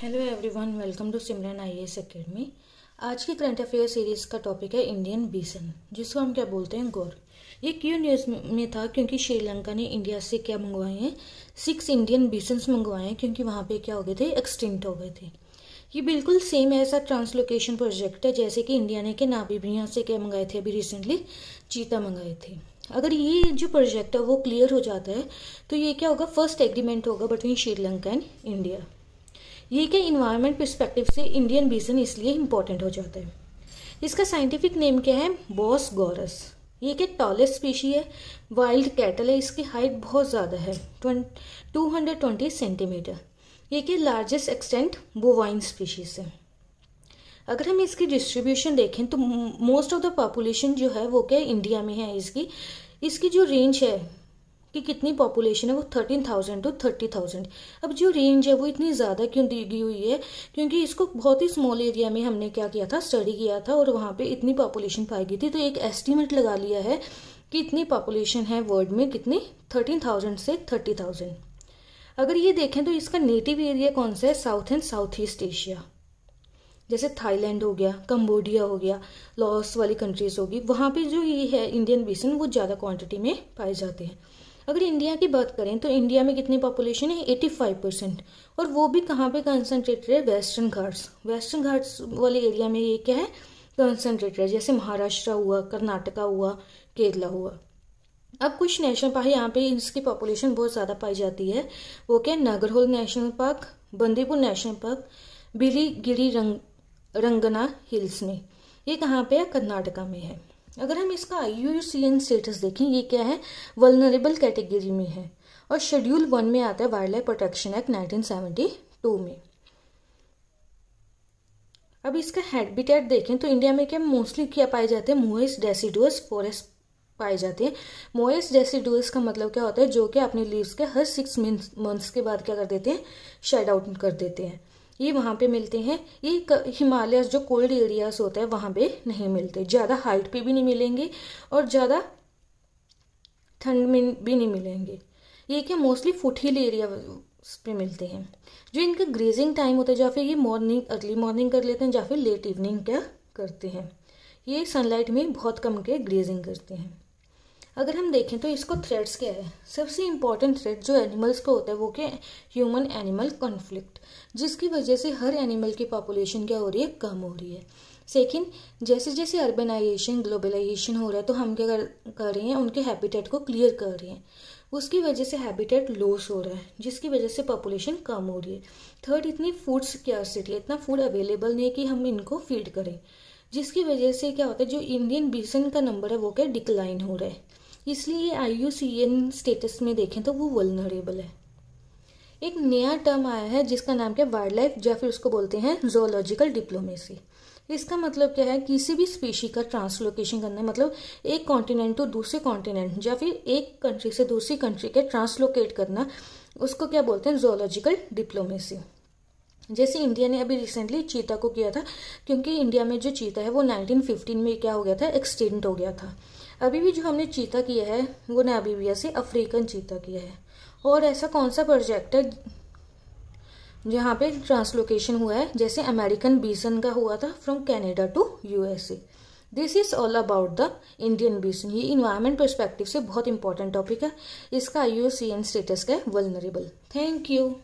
hello everyone welcome to Simran I S academy आज की current affair series का topic है इंडियन बीसन जिसको हम क्या बोलते हैं गौर ये क्यों न्यूज़ में था क्योंकि श्रीलंका ने इंडिया से क्या मंगवाए हैं सिक्स इंडियन बीसन्स मंगवाए हैं क्योंकि वहाँ पे क्या हो गए थे एक्सटिंक्ट हो गए थे ये बिल्कुल सेम ऐसा ट्रांसलोकेशन प्रोजेक्ट है जैसे कि इंडिया ने के नाभिभियाँ से क्या मंगाए थे अभी रिसेंटली चीता मंगाए थे अगर ये जो प्रोजेक्ट है वो क्लियर हो जाता है तो ये क्या होगा फर्स्ट एग्रीमेंट होगा बिटवीन श्रीलंका एंड इंडिया ये कि इन्वायरमेंट परस्पेक्टिव से इंडियन बीजन इसलिए इम्पोर्टेंट हो जाता है इसका साइंटिफिक नेम क्या है बॉस गोरस ये एक टॉलेस्ट स्पीशी है वाइल्ड कैटल है इसकी हाइट बहुत ज़्यादा है टू हंड्रेड ट्वेंटी सेंटीमीटर ये के लार्जेस्ट एक्सटेंट बोवाइन स्पीशीज है अगर हम इसकी डिस्ट्रीब्यूशन देखें तो मोस्ट ऑफ द पॉपुलेशन जो है वो क्या इंडिया में है इसकी इसकी जो रेंज है कि कितनी पॉपुलेशन है वो thirteen thousand to thirty thousand अब जो रेंज है वो इतनी ज़्यादा क्यों दी गई हुई है क्योंकि इसको बहुत ही स्मॉल एरिया में हमने क्या किया था स्टडी किया था और वहाँ पे इतनी पॉपुलेशन पाई गई थी तो एक एस्टिमेट लगा लिया है कि इतनी पॉपुलेशन है वर्ल्ड में कितनी थर्टीन थाउजेंड से थर्टी थाउजेंड अगर ये देखें तो इसका नेटिव एरिया कौन सा है south and south east Asia जैसे थाईलैंड हो गया कंबोडिया हो गया लॉस वाली कंट्रीज होगी वहाँ पे जो ये है इंडियन बेसन वो ज़्यादा क्वांटिटी में पाए जाते हैं अगर इंडिया की बात करें तो इंडिया में कितनी पॉपुलेशन है एटी फाइव परसेंट और वो भी कहाँ पे कंसनट्रेटेड है वेस्टर्न घाट्स वेस्टर्न घाट्स वाले एरिया में ये क्या है कंसनट्रेटेड है जैसे महाराष्ट्र हुआ कर्नाटका हुआ केरला हुआ अब कुछ नेशनल पार्क यहाँ पे इसकी पॉपुलेशन बहुत ज़्यादा पाई जाती है वो क्या है Nagarhole national park Bandipur national park Biligiri Ranga Rangana hills में ये कहाँ पे है कर्नाटका में है अगर हम इसका I U C N status देखें ये क्या है वलनरेबल कैटेगरी में है और शेड्यूल वन में आता है wildlife protection act two में अब इसका हैबिटेट देखें तो इंडिया में क्या मोस्टली क्या पाए जाते हैं मोइस डेसिडुअस फॉरेस्ट पाए जाते हैं मोइस डेसिडुअस का मतलब क्या होता है जो कि अपने लीव्स के हर सिक्स मंथ्स के बाद क्या कर देते हैं शेड आउट कर देते हैं ये वहाँ पे मिलते हैं ये हिमालय जो कोल्ड एरियाज होते हैं वहाँ पे नहीं मिलते ज़्यादा हाइट पे भी नहीं मिलेंगे और ज़्यादा ठंड में भी नहीं मिलेंगे ये क्या मोस्टली फुटहिल एरिया पे मिलते हैं जो इनका ग्रेजिंग टाइम होता है या फिर ये मॉर्निंग अर्ली मॉर्निंग कर लेते हैं या फिर लेट इवनिंग क्या करते हैं ये सनलाइट में बहुत कम के ग्रेजिंग करते हैं अगर हम देखें तो इसको थ्रेड्स क्या है सबसे इम्पॉर्टेंट थ्रेड जो एनिमल्स को होता है वो क्या ह्यूमन एनिमल कॉन्फ्लिक्ट जिसकी वजह से हर एनिमल की पॉपुलेशन क्या हो रही है कम हो रही है सेकेंड जैसे जैसे अर्बनाइजेशन ग्लोबलाइजेशन हो रहा है तो हम क्या कर, रहे हैं उनके हैबिटेट को क्लियर कर रहे हैं उसकी वजह से हैबिटेट लॉस हो रहा है जिसकी वजह से पॉपुलेशन कम हो रही है थर्ड इतनी फूड सिक्योरसिटी है इतना फूड अवेलेबल नहीं है कि हम इनको फीड करें जिसकी वजह से क्या होता है जो इंडियन बीसन का नंबर है वो क्या डिक्लाइन हो रहा है इसलिए I U C N status में देखें तो वो वलनरेबल है एक नया टर्म आया है जिसका नाम क्या वाइल्ड लाइफ या फिर उसको बोलते हैं जोलॉजिकल डिप्लोमेसी इसका मतलब क्या है किसी भी स्पीशी का ट्रांसलोकेशन करना मतलब एक कॉन्टिनेंट टू दूसरे कॉन्टिनेंट या फिर एक कंट्री से दूसरी कंट्री के ट्रांसलोकेट करना उसको क्या बोलते हैं जोलॉजिकल डिप्लोमेसी जैसे इंडिया ने अभी रिसेंटली चीता को किया था क्योंकि इंडिया में जो चीता है वो 1915 में क्या हो गया था एक्सटेंट हो गया था अभी भी जो हमने चीता किया है वो नाबीबिया से अफ्रीकन चीता किया है और ऐसा कौन सा प्रोजेक्ट है जहाँ पे ट्रांसलोकेशन हुआ है जैसे अमेरिकन बीसन का हुआ था from Canada to USA this is all about the Indian bison ये इन्वायरमेंट परस्पेक्टिव से बहुत इंपॉर्टेंट टॉपिक है इसका आई स्टेटस का है वलनरेबल थैंक यू